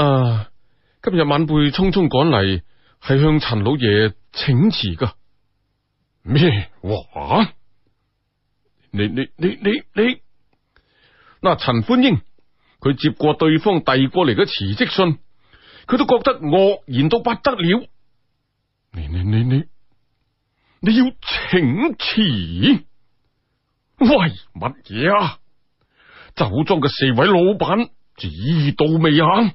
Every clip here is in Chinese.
啊，今日晚辈匆匆赶嚟，系向陈老爷请辞噶。咩话？你你你你你，嗱陈欢英，佢接过对方递过嚟嘅辞职信，佢都觉得愕然到不得了。你你你你，你要请辞？喂，乜嘢啊？酒庄嘅四位老板，知到未啊？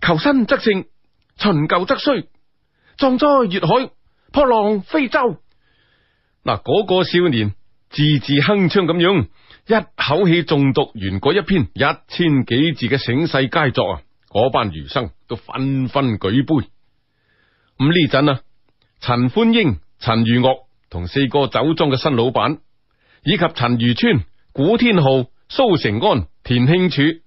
求新则胜，寻旧则衰。壮哉，粤海破浪飞舟。嗱，嗰个少年字字铿锵咁样，一口气中读完嗰一篇一千几字嘅醒世佳作啊！嗰班儒生都纷纷举杯。咁呢阵啊，陈欢英、陈如岳同四个酒庄嘅新老板，以及陈如川、古天浩、苏成安、田庆柱。